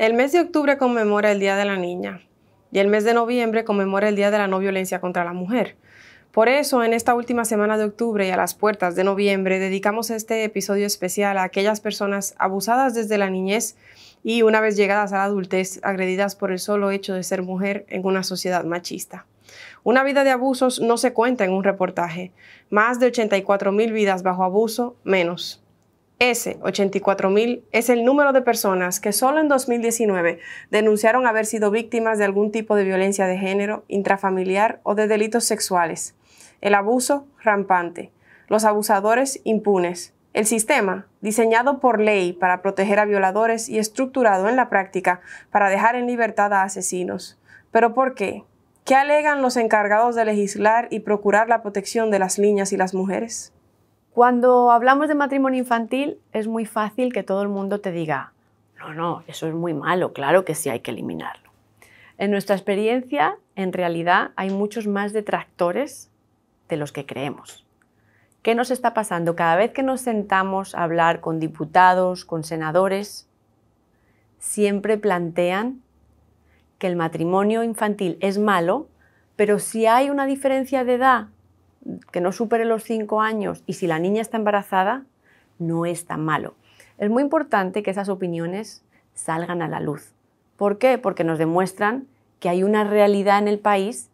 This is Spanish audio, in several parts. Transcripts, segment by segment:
El mes de octubre conmemora el Día de la Niña y el mes de noviembre conmemora el Día de la No Violencia contra la Mujer. Por eso, en esta última semana de octubre y a las puertas de noviembre, dedicamos este episodio especial a aquellas personas abusadas desde la niñez y una vez llegadas a la adultez, agredidas por el solo hecho de ser mujer en una sociedad machista. Una vida de abusos no se cuenta en un reportaje. Más de 84 mil vidas bajo abuso, menos. Ese 84.000 es el número de personas que solo en 2019 denunciaron haber sido víctimas de algún tipo de violencia de género, intrafamiliar o de delitos sexuales. El abuso rampante, los abusadores impunes. El sistema, diseñado por ley para proteger a violadores y estructurado en la práctica para dejar en libertad a asesinos. ¿Pero por qué? ¿Qué alegan los encargados de legislar y procurar la protección de las niñas y las mujeres? Cuando hablamos de matrimonio infantil, es muy fácil que todo el mundo te diga, no, no, eso es muy malo, claro que sí hay que eliminarlo. En nuestra experiencia, en realidad, hay muchos más detractores de los que creemos. ¿Qué nos está pasando? Cada vez que nos sentamos a hablar con diputados, con senadores, siempre plantean que el matrimonio infantil es malo, pero si hay una diferencia de edad que no supere los cinco años y si la niña está embarazada, no es tan malo. Es muy importante que esas opiniones salgan a la luz. ¿Por qué? Porque nos demuestran que hay una realidad en el país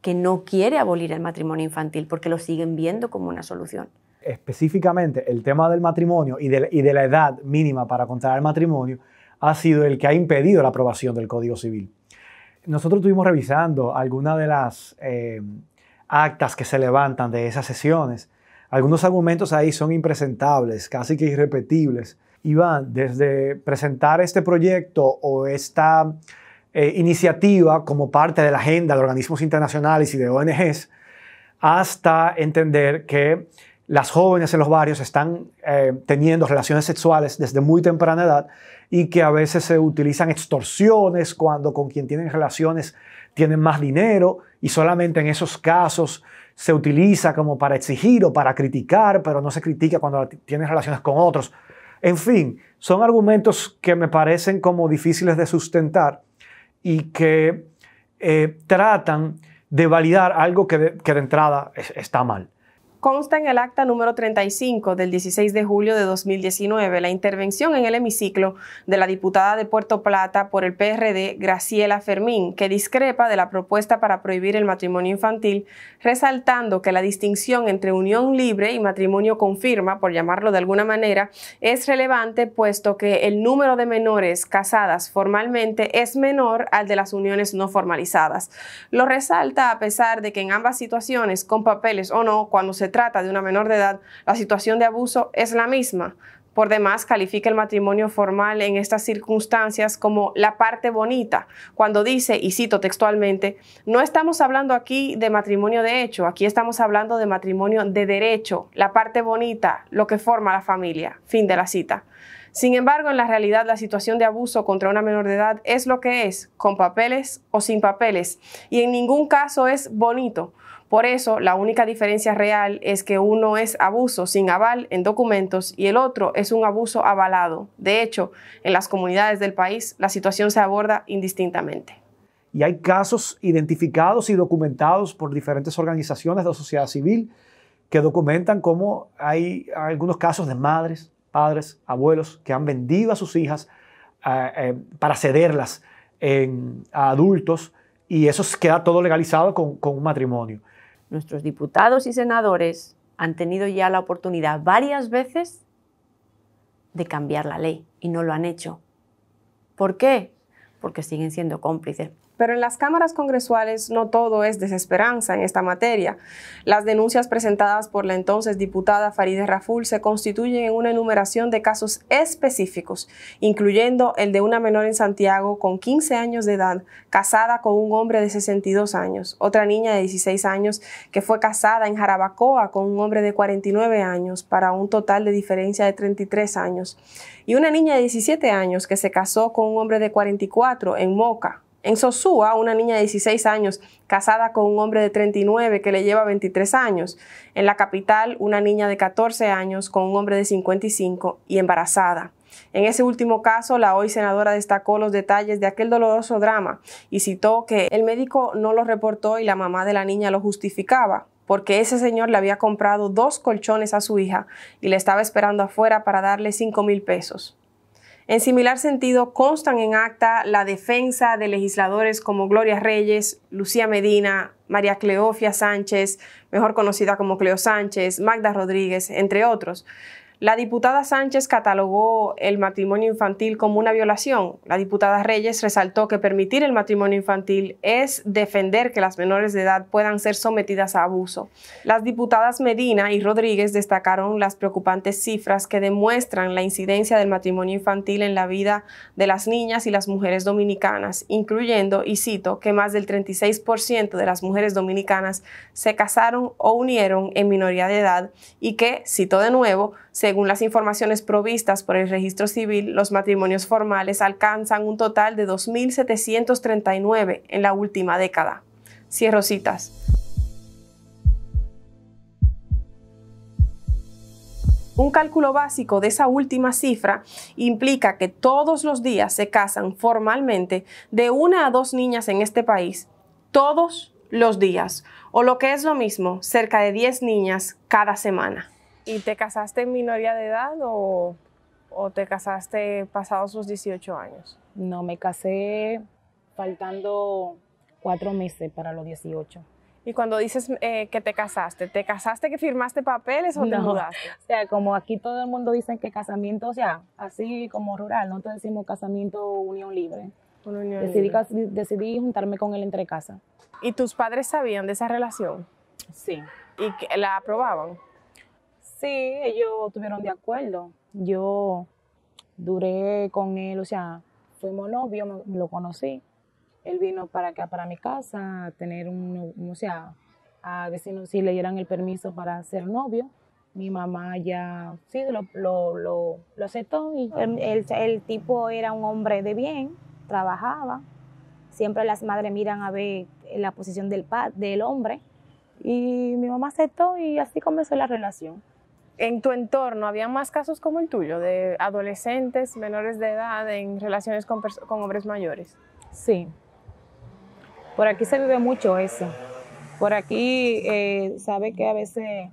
que no quiere abolir el matrimonio infantil porque lo siguen viendo como una solución. Específicamente, el tema del matrimonio y de, la edad mínima para contraer matrimonio ha sido el que ha impedido la aprobación del Código Civil. Nosotros estuvimos revisando algunas de las eh, actas que se levantan de esas sesiones. Algunos argumentos ahí son impresentables, casi que irrepetibles, y van desde presentar este proyecto o esta eh, iniciativa como parte de la agenda de organismos internacionales y de ONGs, hasta entender que las jóvenes en los barrios están eh, teniendo relaciones sexuales desde muy temprana edad y que a veces se utilizan extorsiones cuando con quien tienen relaciones tienen más dinero y solamente en esos casos se utiliza como para exigir o para criticar, pero no se critica cuando tienen relaciones con otros. En fin, son argumentos que me parecen como difíciles de sustentar y que eh, tratan de validar algo que de, entrada está mal consta en el acta número 35 del 16 de julio de 2019 la intervención en el hemiciclo de la diputada de Puerto Plata por el PRD, Graciela Fermín, que discrepa de la propuesta para prohibir el matrimonio infantil, resaltando que la distinción entre unión libre y matrimonio confirma por llamarlo de alguna manera, es relevante puesto que el número de menores casadas formalmente es menor al de las uniones no formalizadas. Lo resalta a pesar de que en ambas situaciones, con papeles o no, cuando se trata de una menor de edad, la situación de abuso es la misma. Por demás, califica el matrimonio formal en estas circunstancias como la parte bonita, cuando dice, y cito textualmente, no estamos hablando aquí de matrimonio de hecho, aquí estamos hablando de matrimonio de derecho, la parte bonita, lo que forma la familia. Fin de la cita. Sin embargo, en la realidad la situación de abuso contra una menor de edad es lo que es, con papeles o sin papeles, y en ningún caso es bonito por eso, la única diferencia real es que uno es abuso sin aval en documentos y el otro es un abuso avalado. De hecho, en las comunidades del país, la situación se aborda indistintamente. Y hay casos identificados y documentados por diferentes organizaciones de la sociedad civil que documentan cómo hay algunos casos de madres, padres, abuelos que han vendido a sus hijas eh, eh, para cederlas en, a adultos y eso queda todo legalizado con un matrimonio nuestros diputados y senadores han tenido ya la oportunidad varias veces de cambiar la ley y no lo han hecho. ¿Por qué? Porque siguen siendo cómplices. Pero en las cámaras congresuales no todo es desesperanza en esta materia. Las denuncias presentadas por la entonces diputada Farideh Raful se constituyen en una enumeración de casos específicos, incluyendo el de una menor en Santiago con 15 años de edad, casada con un hombre de 62 años, otra niña de 16 años que fue casada en Jarabacoa con un hombre de 49 años, para un total de diferencia de 33 años, y una niña de 17 años que se casó con un hombre de 44 en Moca, en Sosúa, una niña de 16 años casada con un hombre de 39 que le lleva 23 años. En la capital, una niña de 14 años con un hombre de 55 y embarazada. En ese último caso, la hoy senadora destacó los detalles de aquel doloroso drama y citó que el médico no lo reportó y la mamá de la niña lo justificaba porque ese señor le había comprado dos colchones a su hija y le estaba esperando afuera para darle 5 mil pesos. En similar sentido, constan en acta la defensa de legisladores como Gloria Reyes, Lucía Medina, María Cleofia Sánchez, mejor conocida como Cleo Sánchez, Magda Rodríguez, entre otros. La diputada Sánchez catalogó el matrimonio infantil como una violación. La diputada Reyes resaltó que permitir el matrimonio infantil es defender que las menores de edad puedan ser sometidas a abuso. Las diputadas Medina y Rodríguez destacaron las preocupantes cifras que demuestran la incidencia del matrimonio infantil en la vida de las niñas y las mujeres dominicanas, incluyendo, y cito, que más del 36% de las mujeres dominicanas se casaron o unieron en minoría de edad y que, cito de nuevo, según las informaciones provistas por el registro civil, los matrimonios formales alcanzan un total de 2.739 en la última década. Cierro citas. Un cálculo básico de esa última cifra implica que todos los días se casan formalmente de una a dos niñas en este país, todos los días, o lo que es lo mismo, cerca de 10 niñas cada semana. ¿Y te casaste en minoría de edad o, te casaste pasados sus 18 años? No, me casé faltando cuatro meses para los 18. Y cuando dices eh, que te casaste, ¿te casaste que firmaste papeles o te mudaste? O sea, como aquí todo el mundo dice que casamiento, o sea, así como rural, no te decimos casamiento unión libre. Unión decidí, libre. decidí juntarme con él entre casa. ¿Y tus padres sabían de esa relación? Sí. ¿Y la aprobaban? Sí, ellos estuvieron de acuerdo. Yo duré con él, o sea, fuimos novios, lo conocí. Él vino para acá, para mi casa, a tener un, o sea, a vecinos si le dieran el permiso para ser novio. Mi mamá ya, sí, lo, lo, aceptó. Y el, tipo era un hombre de bien, trabajaba. Siempre las madres miran a ver la posición del, del hombre. Y mi mamá aceptó y así comenzó la relación en tu entorno había más casos como el tuyo, de adolescentes menores de edad en relaciones con, hombres mayores? Sí. Por aquí se vive mucho eso. Por aquí, eh, sabe que a veces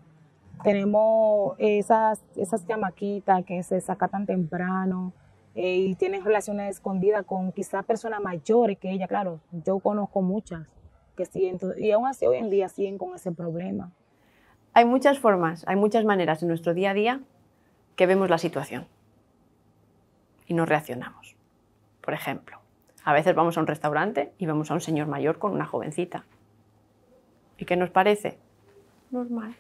tenemos esas, esas chamaquitas que se tan temprano eh, y tienen relaciones escondidas con quizás personas mayores que ella. Claro, yo conozco muchas que siento, y aún así hoy en día siguen con ese problema. Hay muchas formas, hay muchas maneras en nuestro día a día que vemos la situación y nos reaccionamos. Por ejemplo, a veces vamos a un restaurante y vemos a un señor mayor con una jovencita. ¿Y qué nos parece? Normal.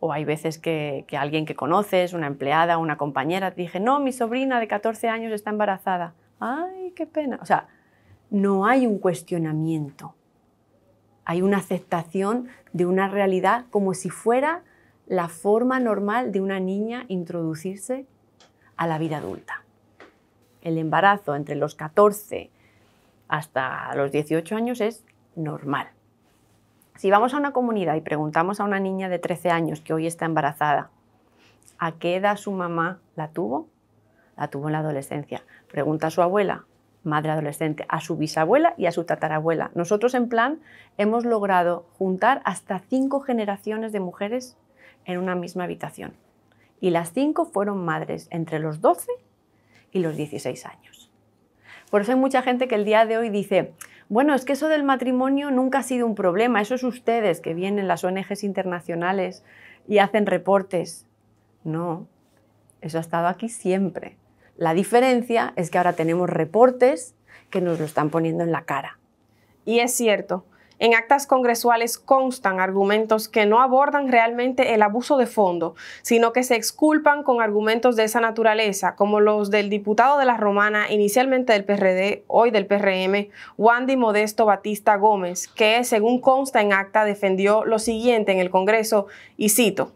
O hay veces que, alguien que conoces, una empleada, una compañera, te dice, no, mi sobrina de 14 años está embarazada. ¡Ay, qué pena! O sea, no hay un cuestionamiento hay una aceptación de una realidad como si fuera la forma normal de una niña introducirse a la vida adulta. El embarazo entre los 14 hasta los 18 años es normal. Si vamos a una comunidad y preguntamos a una niña de 13 años que hoy está embarazada, ¿a qué edad su mamá la tuvo? La tuvo en la adolescencia. Pregunta a su abuela, madre adolescente, a su bisabuela y a su tatarabuela. Nosotros en plan hemos logrado juntar hasta cinco generaciones de mujeres en una misma habitación. Y las cinco fueron madres entre los 12 y los 16 años. Por eso hay mucha gente que el día de hoy dice, bueno, es que eso del matrimonio nunca ha sido un problema, eso es ustedes que vienen las ONGs internacionales y hacen reportes. No, eso ha estado aquí siempre. La diferencia es que ahora tenemos reportes que nos lo están poniendo en la cara. Y es cierto, en actas congresuales constan argumentos que no abordan realmente el abuso de fondo, sino que se exculpan con argumentos de esa naturaleza, como los del diputado de la Romana, inicialmente del PRD, hoy del PRM, Wandy Modesto Batista Gómez, que según consta en acta defendió lo siguiente en el Congreso, y cito,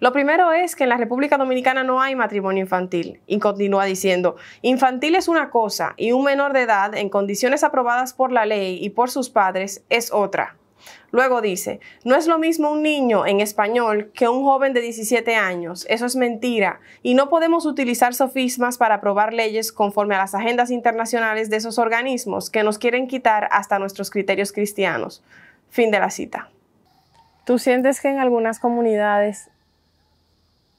lo primero es que en la República Dominicana no hay matrimonio infantil. Y continúa diciendo, infantil es una cosa y un menor de edad en condiciones aprobadas por la ley y por sus padres es otra. Luego dice, no es lo mismo un niño en español que un joven de 17 años, eso es mentira, y no podemos utilizar sofismas para aprobar leyes conforme a las agendas internacionales de esos organismos que nos quieren quitar hasta nuestros criterios cristianos. Fin de la cita. ¿Tú sientes que en algunas comunidades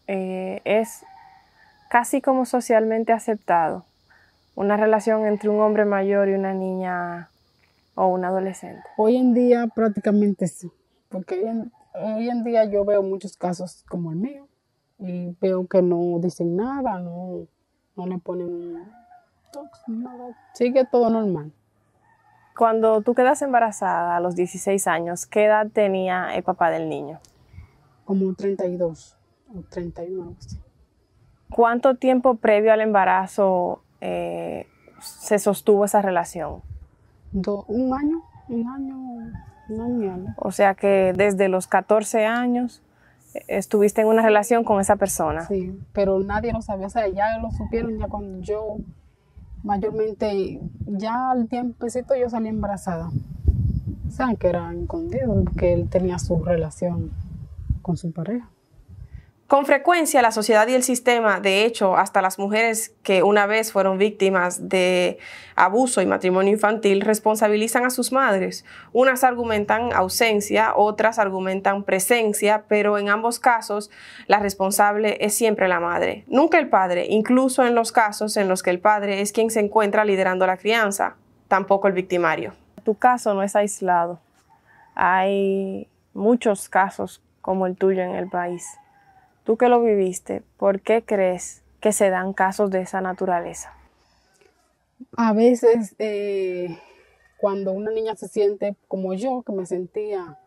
eh, es casi como socialmente aceptado una relación entre un hombre mayor y una niña o un adolescente. Hoy en día prácticamente sí, porque hoy en, día yo veo muchos casos como el mío y veo que no dicen nada, no, no le ponen nada, sigue todo normal. Cuando tú quedas embarazada a los 16 años, ¿qué edad tenía el papá del niño? Como 32. 31, agosto. ¿Cuánto tiempo previo al embarazo eh, se sostuvo esa relación? un año, un año, un año. O sea que desde los 14 años eh, estuviste en una relación con esa persona. Sí, pero nadie lo sabía, o sea, ya lo supieron ya cuando yo mayormente, ya al tiempecito yo salí embarazada. Saben que era escondido, que él tenía su relación con su pareja. Con frecuencia la sociedad y el sistema, de hecho, hasta las mujeres que una vez fueron víctimas de abuso y matrimonio infantil, responsabilizan a sus madres. Unas argumentan ausencia, otras argumentan presencia, pero en ambos casos la responsable es siempre la madre, nunca el padre, incluso en los casos en los que el padre es quien se encuentra liderando la crianza, tampoco el victimario. Tu caso no es aislado. Hay muchos casos como el tuyo en el país tú que lo viviste, ¿por qué crees que se dan casos de esa naturaleza? A veces, eh, cuando una niña se siente como yo, que me sentía,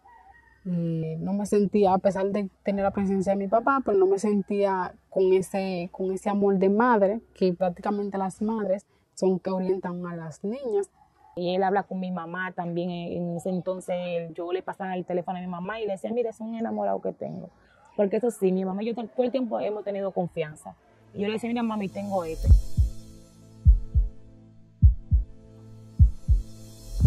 eh, no me sentía, a pesar de tener la presencia de mi papá, pero pues no me sentía con ese, con ese amor de madre, que prácticamente las madres son que orientan a las niñas. Y él habla con mi mamá también. En ese entonces yo le pasaba el teléfono a mi mamá y le decía, mire, es un enamorado que tengo. Porque eso sí, mi mamá y yo todo el tiempo hemos tenido confianza. Y yo le decía, mira, mami, tengo esto.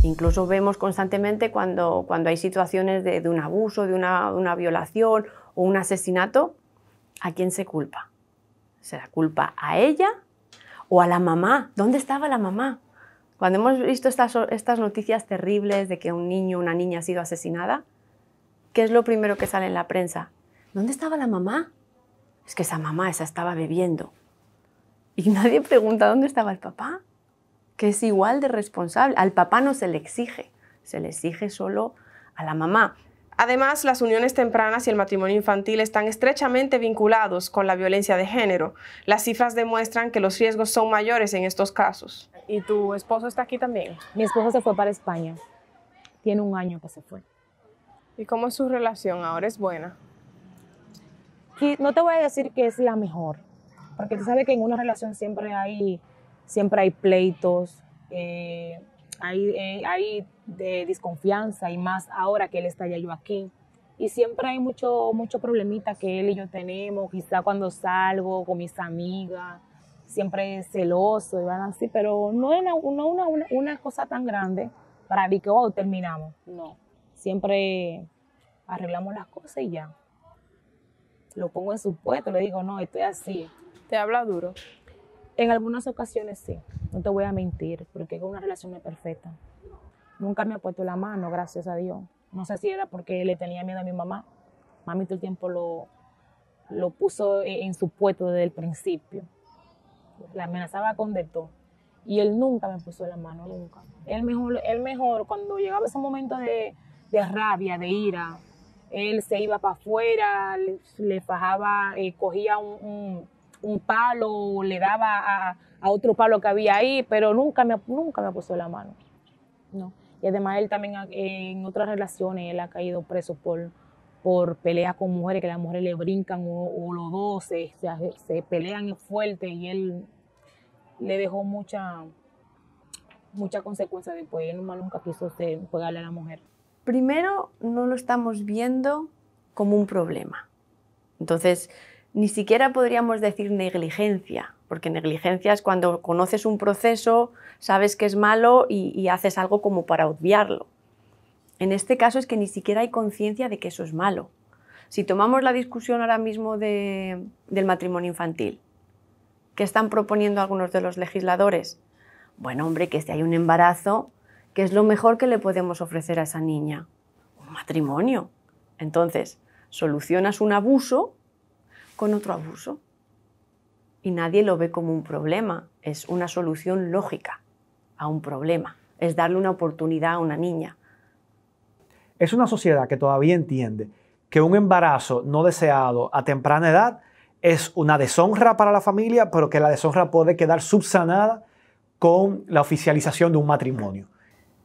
Incluso vemos constantemente cuando, hay situaciones de, un abuso, de una, violación o un asesinato, ¿a quién se culpa? ¿Se la culpa a ella o a la mamá? ¿Dónde estaba la mamá? Cuando hemos visto estas noticias terribles de que un niño o una niña ha sido asesinada, ¿qué es lo primero que sale en la prensa? ¿Dónde estaba la mamá? Es que esa mamá, esa estaba bebiendo. Y nadie pregunta dónde estaba el papá, que es igual de responsable. Al papá no se le exige, se le exige solo a la mamá. Además, las uniones tempranas y el matrimonio infantil están estrechamente vinculados con la violencia de género. Las cifras demuestran que los riesgos son mayores en estos casos. ¿Y tu esposo está aquí también? Mi esposo se fue para España. Tiene un año que se fue. ¿Y cómo es su relación ahora? ¿Es buena? no te voy a decir que es la mejor, porque tú sabes que en una relación siempre hay, siempre hay pleitos, eh, hay, eh, hay de eh, desconfianza y más ahora que él está ya yo aquí. Y siempre hay mucho, mucho problemita que él y yo tenemos, quizá cuando salgo con mis amigas, siempre es celoso y van así, pero no es una, cosa tan grande para decir que, oh, terminamos. No, siempre arreglamos las cosas y ya lo pongo en su puesto, le digo, no, estoy así. ¿Te habla duro? En algunas ocasiones sí, no te voy a mentir, porque es una relación perfecta. Nunca me ha puesto la mano, gracias a Dios. No sé si era porque le tenía miedo a mi mamá. Mami todo el tiempo lo, lo puso e-, en su puesto desde el principio. La amenazaba con de todo. Y él nunca me puso la mano, nunca. Él mejor, él mejor cuando llegaba ese momento de, de rabia, de ira, él se iba para afuera, le, fajaba, eh, cogía un, un, palo, le daba a, otro palo que había ahí, pero nunca me, nunca me puso la mano. No. Y además él también en otras relaciones, él ha caído preso por, por peleas con mujeres, que las mujeres le brincan o, los dos se, pelean fuerte y él le dejó mucha mucha consecuencia después. Él nunca quiso jugarle a la mujer. Primero, no lo estamos viendo como un problema. Entonces, ni siquiera podríamos decir negligencia, porque negligencia es cuando conoces un proceso, sabes que es malo y, haces algo como para obviarlo. En este caso es que ni siquiera hay conciencia de que eso es malo. Si tomamos la discusión ahora mismo del matrimonio infantil, que están proponiendo algunos de los legisladores, bueno, hombre, que si hay un embarazo, que es lo mejor que le podemos ofrecer a esa niña? Un matrimonio. Entonces, solucionas un abuso con otro abuso. Y nadie lo ve como un problema, es una solución lógica a un problema, es darle una oportunidad a una niña. Es una sociedad que todavía entiende que un embarazo no deseado a temprana edad es una deshonra para la familia, pero que la deshonra puede quedar subsanada con la oficialización de un matrimonio.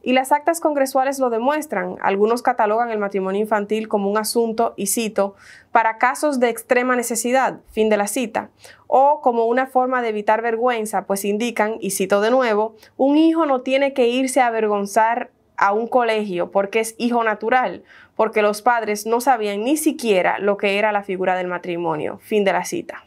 Y las actas congresuales lo demuestran. Algunos catalogan el matrimonio infantil como un asunto, y cito, para casos de extrema necesidad, fin de la cita, o como una forma de evitar vergüenza, pues indican, y cito de nuevo, un hijo no tiene que irse a avergonzar a un colegio porque es hijo natural, porque los padres no sabían ni siquiera lo que era la figura del matrimonio. Fin de la cita.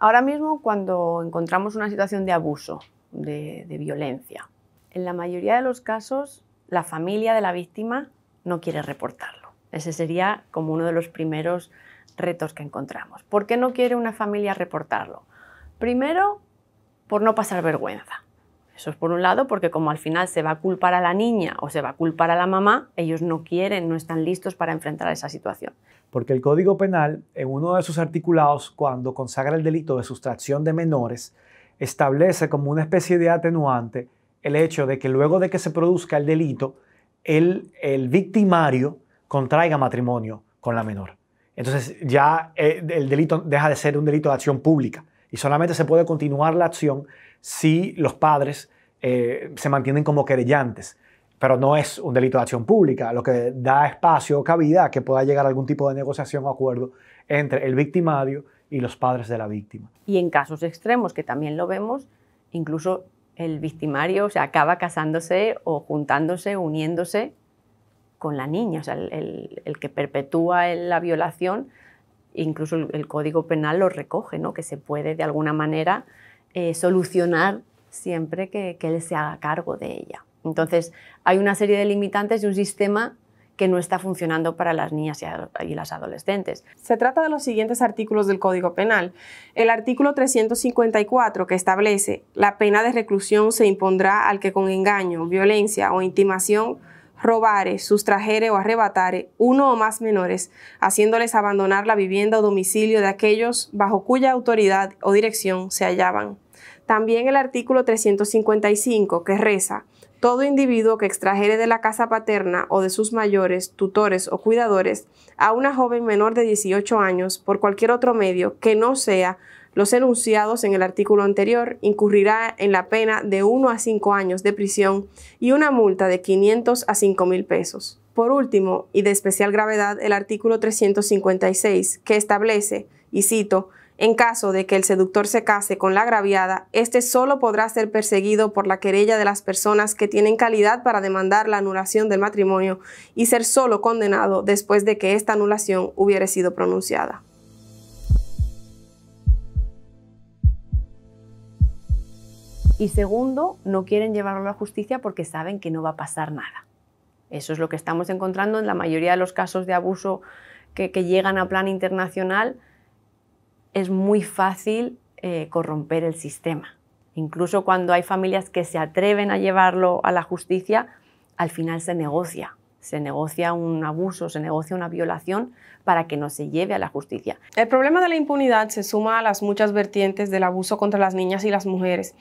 Ahora mismo, cuando encontramos una situación de abuso, de, de violencia, en la mayoría de los casos la familia de la víctima no quiere reportarlo. Ese sería como uno de los primeros retos que encontramos. ¿Por qué no quiere una familia reportarlo? Primero, por no pasar vergüenza. Eso es por un lado, porque como al final se va a culpar a la niña o se va a culpar a la mamá, ellos no quieren, no están listos para enfrentar esa situación. Porque el Código Penal, en uno de sus articulados, cuando consagra el delito de sustracción de menores, establece como una especie de atenuante el hecho de que luego de que se produzca el delito, el, el victimario contraiga matrimonio con la menor. Entonces ya eh, el delito deja de ser un delito de acción pública y solamente se puede continuar la acción si los padres eh, se mantienen como querellantes. Pero no es un delito de acción pública, lo que da espacio o cabida a que pueda llegar a algún tipo de negociación o acuerdo entre el victimario y los padres de la víctima. Y en casos extremos, que también lo vemos, incluso el victimario o acaba casándose o juntándose, uniéndose con la niña. sea, el, que perpetúa la violación, incluso el, Código Penal lo recoge, ¿no? que se puede de alguna manera eh, solucionar siempre que, él se haga cargo de ella. Entonces, hay una serie de limitantes y un sistema que no está funcionando para las niñas y las adolescentes. Se trata de los siguientes artículos del Código Penal. El artículo 354 que establece la pena de reclusión se impondrá al que con engaño, violencia o intimación robare, sustrajere o arrebatare uno o más menores, haciéndoles abandonar la vivienda o domicilio de aquellos bajo cuya autoridad o dirección se hallaban. También el artículo 355 que reza todo individuo que extrajere de la casa paterna o de sus mayores, tutores o cuidadores a una joven menor de 18 años por cualquier otro medio que no sea los enunciados en el artículo anterior, incurrirá en la pena de 1 a 5 años de prisión y una multa de 500 a 5 mil pesos. Por último, y de especial gravedad, el artículo 356, que establece, y cito, en caso de que el seductor se case con la agraviada, este solo podrá ser perseguido por la querella de las personas que tienen calidad para demandar la anulación del matrimonio y ser solo condenado después de que esta anulación hubiere sido pronunciada. Y segundo, no quieren llevarlo a la justicia porque saben que no va a pasar nada. Eso es lo que estamos encontrando en la mayoría de los casos de abuso que llegan a plan internacional es muy fácil eh, corromper el sistema. Incluso cuando hay familias que se atreven a llevarlo a la justicia, al final se negocia. Se negocia un abuso, se negocia una violación para que no se lleve a la justicia. El problema de la impunidad se suma a las muchas vertientes del abuso contra las niñas y las mujeres.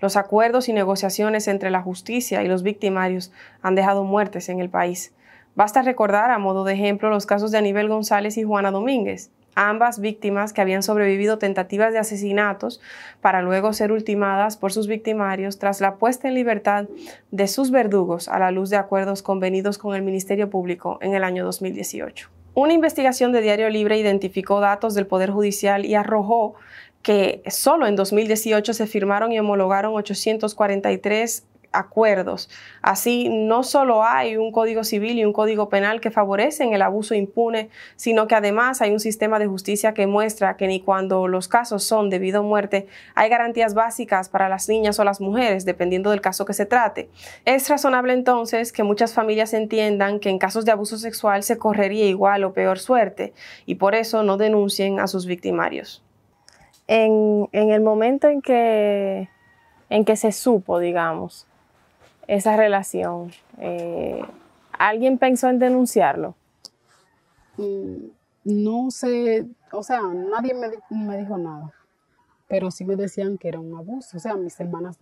Los acuerdos y negociaciones entre la justicia y los victimarios han dejado muertes en el país. Basta recordar, a modo de ejemplo, los casos de Aníbal González y Juana Domínguez, ambas víctimas que habían sobrevivido tentativas de asesinatos para luego ser ultimadas por sus victimarios tras la puesta en libertad de sus verdugos a la luz de acuerdos convenidos con el Ministerio Público en el año 2018. Una investigación de Diario Libre identificó datos del Poder Judicial y arrojó que solo en 2018 se firmaron y homologaron 843 acuerdos. Así, no solo hay un código civil y un código penal que favorecen el abuso impune, sino que además hay un sistema de justicia que muestra que ni cuando los casos son debido a muerte, hay garantías básicas para las niñas o las mujeres, dependiendo del caso que se trate. Es razonable entonces que muchas familias entiendan que en casos de abuso sexual se correría igual o peor suerte y por eso no denuncien a sus victimarios. En, en el momento en que, en que se supo, digamos, esa relación. Eh, ¿Alguien pensó en denunciarlo? Mm, no sé, o sea, nadie me, dijo nada, pero sí me decían que era un abuso, o sea, mis hermanas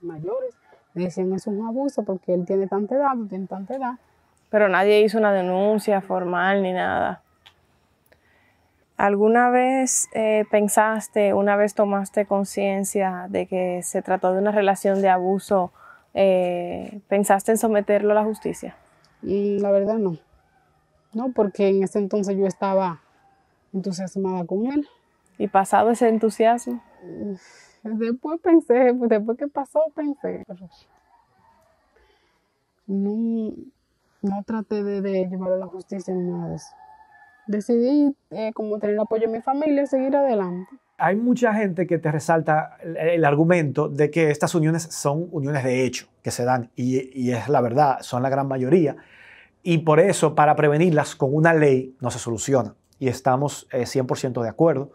mayores me decían es un abuso porque él tiene tanta edad, no tiene tanta edad. Pero nadie hizo una denuncia formal ni nada. ¿Alguna vez eh, pensaste, una vez tomaste conciencia de que se trató de una relación de abuso eh, pensaste en someterlo a la justicia? Mm, la verdad no. No, porque en ese entonces yo estaba entusiasmada con él. ¿Y pasado ese entusiasmo? Después pensé, después que pasó pensé. No, no traté de, llevarlo a la justicia ni nada de Decidí, eh, como tener el apoyo de mi familia, seguir adelante hay mucha gente que te resalta el, argumento de que estas uniones son uniones de hecho que se dan y, es la verdad, son la gran mayoría y por eso para prevenirlas con una ley no se soluciona y estamos 100% eh, de acuerdo.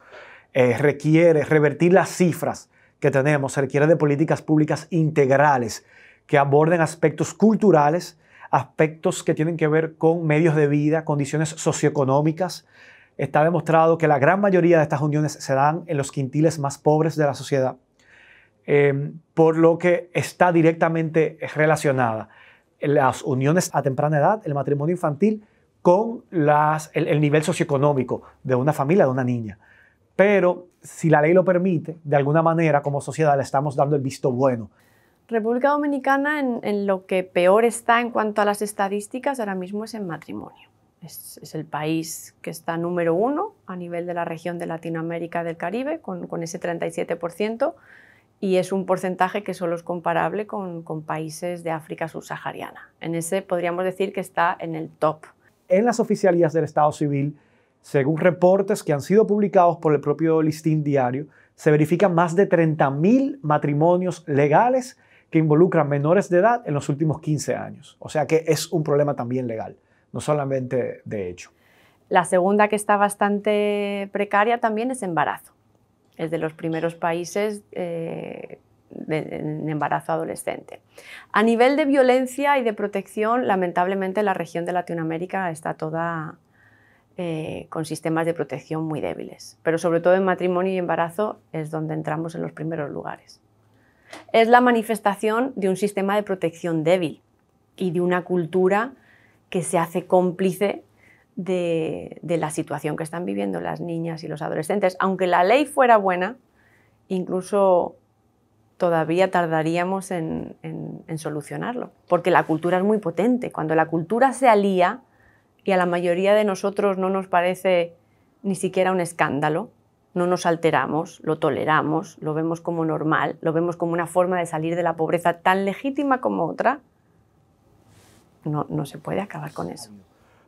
Eh, requiere revertir las cifras que tenemos, requiere de políticas públicas integrales que aborden aspectos culturales, aspectos que tienen que ver con medios de vida, condiciones socioeconómicas, está demostrado que la gran mayoría de estas uniones se dan en los quintiles más pobres de la sociedad, em, por lo que está directamente relacionada las uniones a temprana edad, el matrimonio infantil, con el, nivel socioeconómico de una familia, de una niña. Pero si la ley lo permite, de alguna manera como sociedad le estamos dando el visto bueno. República Dominicana en lo que peor está en cuanto a las estadísticas ahora mismo es en matrimonio es, el país que está número uno a nivel de la región de Latinoamérica del Caribe, con, ese 37%, y es un porcentaje que solo es comparable con, con países de África subsahariana. En ese podríamos decir que está en el top. En las oficialías del Estado civil, según reportes que han sido publicados por el propio listín diario, se verifican más de 30.000 matrimonios legales que involucran menores de edad en los últimos 15 años. O sea que es un problema también legal no solamente de hecho. La segunda que está bastante precaria también es embarazo. Es de los primeros países eh, en embarazo adolescente. A nivel de violencia y de protección, lamentablemente la región de Latinoamérica está toda eh, con sistemas de protección muy débiles. Pero sobre todo en matrimonio y embarazo es donde entramos en los primeros lugares. Es la manifestación de un sistema de protección débil y de una cultura que se hace cómplice de, la situación que están viviendo las niñas y los adolescentes. Aunque la ley fuera buena, incluso todavía tardaríamos en solucionarlo, porque la cultura es muy potente. Cuando la cultura se alía y a la mayoría de nosotros no nos parece ni siquiera un escándalo, no nos alteramos, lo toleramos, lo vemos como normal, lo vemos como una forma de salir de la pobreza tan legítima como otra, no, se puede acabar con eso.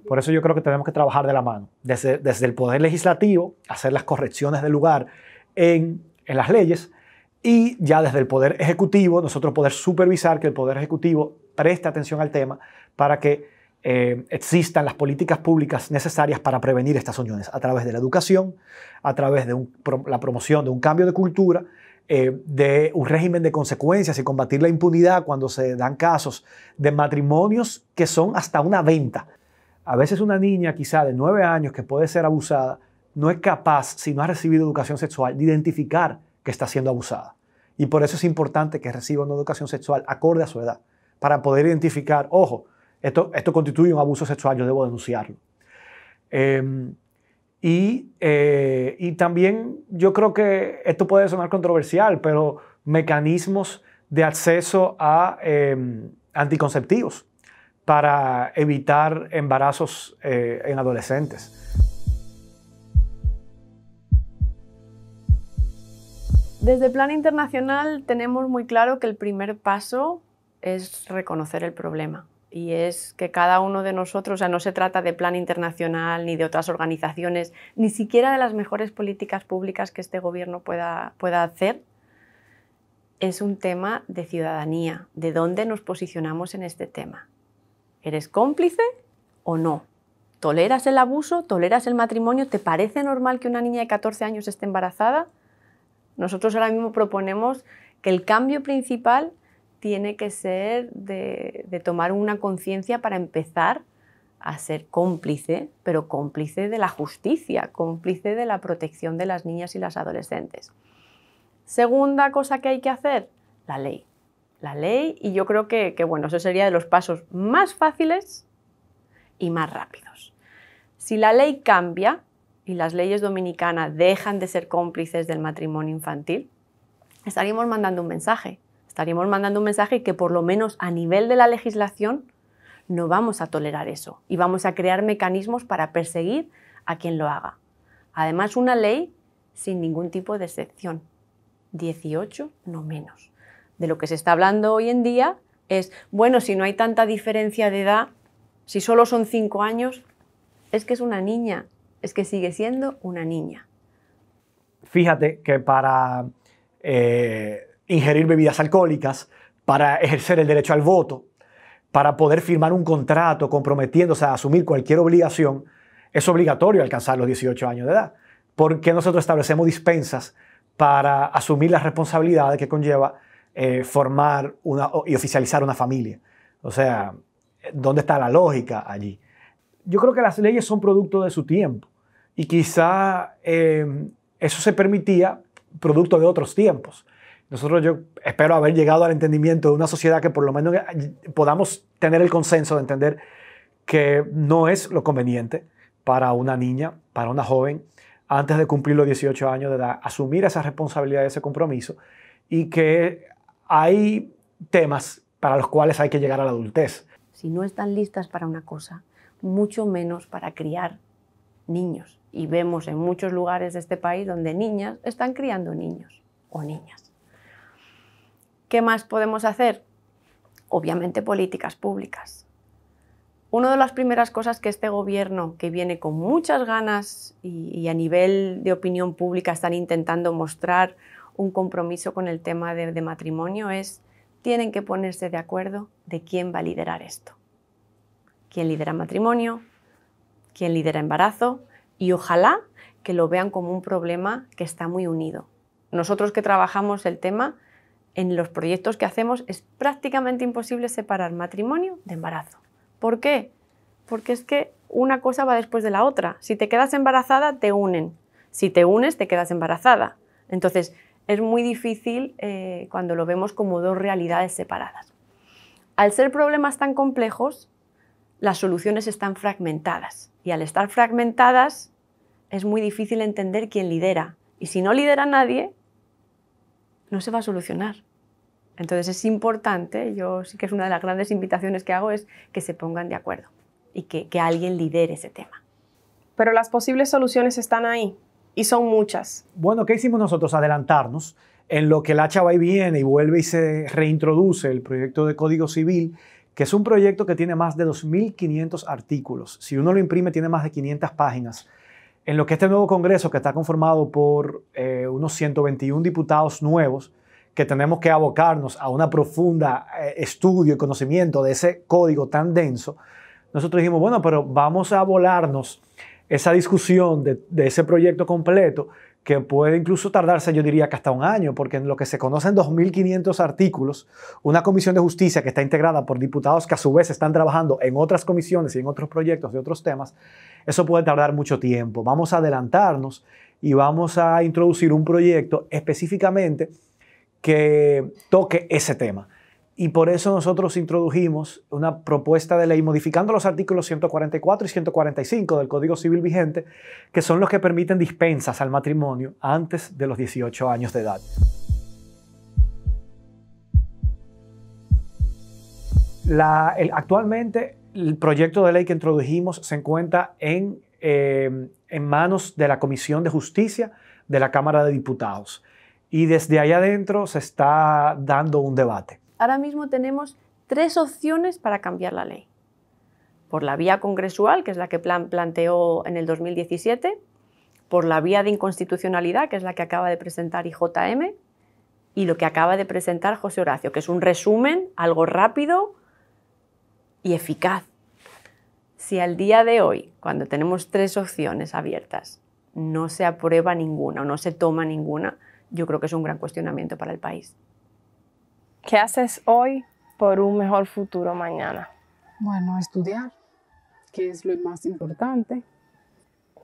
Por eso yo creo que tenemos que trabajar de la mano, desde, el poder legislativo, hacer las correcciones de lugar en, las leyes y ya desde el poder ejecutivo, nosotros poder supervisar que el poder ejecutivo preste atención al tema para que eh, existan las políticas públicas necesarias para prevenir estas uniones a través de la educación, a través de la promoción de un cambio de cultura eh, de un régimen de consecuencias y combatir la impunidad cuando se dan casos de matrimonios que son hasta una venta. A veces una niña quizá de nueve años que puede ser abusada no es capaz, si no ha recibido educación sexual, de identificar que está siendo abusada. Y por eso es importante que reciba una educación sexual acorde a su edad, para poder identificar, ojo, esto, esto constituye un abuso sexual, yo debo denunciarlo. Em, eh, y, también yo creo que esto puede sonar controversial, pero mecanismos de acceso a em, anticonceptivos para evitar embarazos eh, en adolescentes. Desde el plan internacional tenemos muy claro que el primer paso es reconocer el problema y es que cada uno de nosotros, o sea, no se trata de plan internacional ni de otras organizaciones, ni siquiera de las mejores políticas públicas que este gobierno pueda, pueda hacer, es un tema de ciudadanía, de dónde nos posicionamos en este tema. ¿Eres cómplice o no? ¿Toleras el abuso? ¿Toleras el matrimonio? ¿Te parece normal que una niña de 14 años esté embarazada? Nosotros ahora mismo proponemos que el cambio principal tiene que ser de, tomar una conciencia para empezar a ser cómplice, pero cómplice de la justicia, cómplice de la protección de las niñas y las adolescentes. Segunda cosa que hay que hacer, la ley. La ley, y yo creo que, que bueno, eso sería de los pasos más fáciles y más rápidos. Si la ley cambia y las leyes dominicanas dejan de ser cómplices del matrimonio infantil, estaríamos mandando un mensaje estaríamos mandando un mensaje que por lo menos a nivel de la legislación no vamos a tolerar eso y vamos a crear mecanismos para perseguir a quien lo haga. Además, una ley sin ningún tipo de excepción. 18, no menos. De lo que se está hablando hoy en día es, bueno, si no hay tanta diferencia de edad, si solo son 5 años, es que es una niña, es que sigue siendo una niña. Fíjate que para eh, ingerir bebidas alcohólicas, para ejercer el derecho al voto, para poder firmar un contrato comprometiéndose a asumir cualquier obligación, es obligatorio alcanzar los 18 años de edad. ¿Por qué nosotros establecemos dispensas para asumir las responsabilidades que conlleva eh, formar una, y oficializar una familia? O sea, ¿dónde está la lógica allí? Yo creo que las leyes son producto de su tiempo y quizá eh, eso se permitía producto de otros tiempos. Nosotros yo espero haber llegado al entendimiento de una sociedad que por lo menos eh, podamos tener el consenso de entender que no es lo conveniente para una niña, para una joven, antes de cumplir los 18 años de edad, asumir esa responsabilidad, ese compromiso, y que hay temas para los cuales hay que llegar a la adultez. Si no están listas para una cosa, mucho menos para criar niños. Y vemos en muchos lugares de este país donde niñas están criando niños o niñas. ¿Qué más podemos hacer? Obviamente políticas públicas. Una de las primeras cosas que este gobierno, que viene con muchas ganas y, a nivel de opinión pública están intentando mostrar un compromiso con el tema de, de matrimonio, es tienen que ponerse de acuerdo de quién va a liderar esto. ¿Quién lidera matrimonio? ¿Quién lidera embarazo? Y ojalá que lo vean como un problema que está muy unido. Nosotros que trabajamos el tema, en los proyectos que hacemos es prácticamente imposible separar matrimonio de embarazo. ¿Por qué? Porque es que una cosa va después de la otra. Si te quedas embarazada, te unen. Si te unes, te quedas embarazada. Entonces, es muy difícil eh, cuando lo vemos como dos realidades separadas. Al ser problemas tan complejos, las soluciones están fragmentadas. Y al estar fragmentadas, es muy difícil entender quién lidera. Y si no lidera nadie, no se va a solucionar. Entonces es importante, yo sí que es una de las grandes invitaciones que hago, es que se pongan de acuerdo y que, alguien lidere ese tema. Pero las posibles soluciones están ahí y son muchas. Bueno, ¿qué hicimos nosotros? Adelantarnos en lo que la chava y viene y vuelve y se reintroduce el proyecto de Código Civil, que es un proyecto que tiene más de 2.500 artículos. Si uno lo imprime, tiene más de 500 páginas en lo que este nuevo Congreso, que está conformado por eh, unos 121 diputados nuevos, que tenemos que abocarnos a una profunda eh, estudio y conocimiento de ese código tan denso, nosotros dijimos, bueno, pero vamos a volarnos esa discusión de, ese proyecto completo que puede incluso tardarse, yo diría que hasta un año, porque en lo que se conocen 2.500 artículos, una comisión de justicia que está integrada por diputados que a su vez están trabajando en otras comisiones y en otros proyectos de otros temas, eso puede tardar mucho tiempo. Vamos a adelantarnos y vamos a introducir un proyecto específicamente que toque ese tema. Y por eso nosotros introdujimos una propuesta de ley modificando los artículos 144 y 145 del Código Civil vigente, que son los que permiten dispensas al matrimonio antes de los 18 años de edad. La, actualmente el proyecto de ley que introdujimos se encuentra en, eh, en manos de la Comisión de Justicia de la Cámara de Diputados y desde allá adentro se está dando un debate ahora mismo tenemos tres opciones para cambiar la ley. Por la vía congresual, que es la que planteó en el 2017, por la vía de inconstitucionalidad, que es la que acaba de presentar IJM, y lo que acaba de presentar José Horacio, que es un resumen, algo rápido y eficaz. Si al día de hoy, cuando tenemos tres opciones abiertas, no se aprueba ninguna o no se toma ninguna, yo creo que es un gran cuestionamiento para el país. ¿Qué haces hoy por un mejor futuro mañana? Bueno, estudiar, que es lo más importante.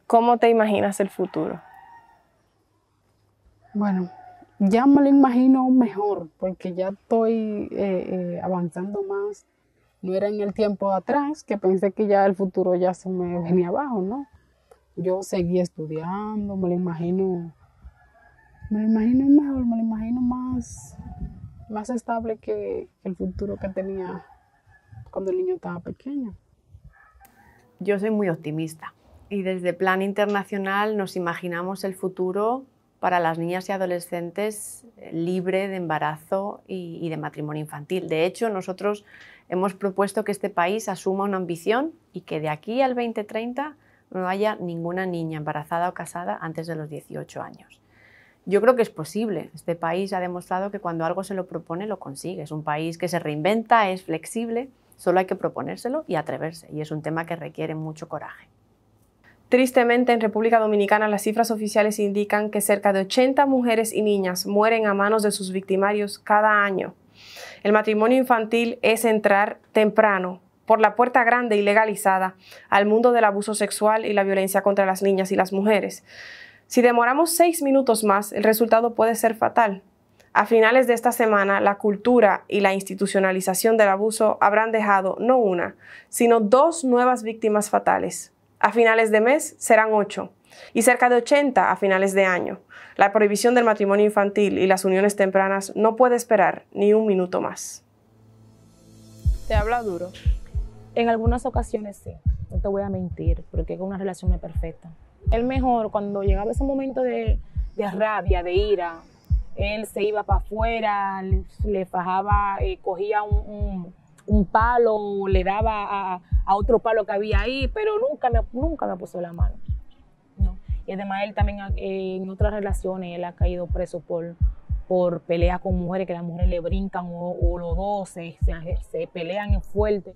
¿Cómo te imaginas el futuro? Bueno, ya me lo imagino mejor, porque ya estoy eh, eh, avanzando más. No era en el tiempo atrás que pensé que ya el futuro ya se me venía abajo, ¿no? Yo seguí estudiando, me lo imagino, me lo imagino mejor, me lo imagino más más estable que el futuro que tenía cuando el niño estaba pequeño. Yo soy muy optimista y desde Plan Internacional nos imaginamos el futuro para las niñas y adolescentes eh, libre de embarazo y, de matrimonio infantil. De hecho, nosotros hemos propuesto que este país asuma una ambición y que de aquí al 2030 no haya ninguna niña embarazada o casada antes de los 18 años. Yo creo que es posible. Este país ha demostrado que cuando algo se lo propone, lo consigue. Es un país que se reinventa, es flexible, solo hay que proponérselo y atreverse. Y es un tema que requiere mucho coraje. Tristemente, en República Dominicana las cifras oficiales indican que cerca de 80 mujeres y niñas mueren a manos de sus victimarios cada año. El matrimonio infantil es entrar temprano por la puerta grande y legalizada al mundo del abuso sexual y la violencia contra las niñas y las mujeres. Si demoramos seis minutos más, el resultado puede ser fatal. A finales de esta semana, la cultura y la institucionalización del abuso habrán dejado no una, sino dos nuevas víctimas fatales. A finales de mes serán ocho y cerca de 80 a finales de año. La prohibición del matrimonio infantil y las uniones tempranas no puede esperar ni un minuto más. ¿Te habla duro? En algunas ocasiones sí, no te voy a mentir, porque una relación perfecta. Él mejor, cuando llegaba ese momento de, rabia, de ira, él se iba para afuera, le, fajaba, eh, cogía un, un, palo, le daba a, otro palo que había ahí, pero nunca me, nunca puso la mano. ¿no? Y además él también eh, en otras relaciones, él ha caído preso por, por peleas con mujeres, que las mujeres le brincan o, los dos se, se pelean fuerte.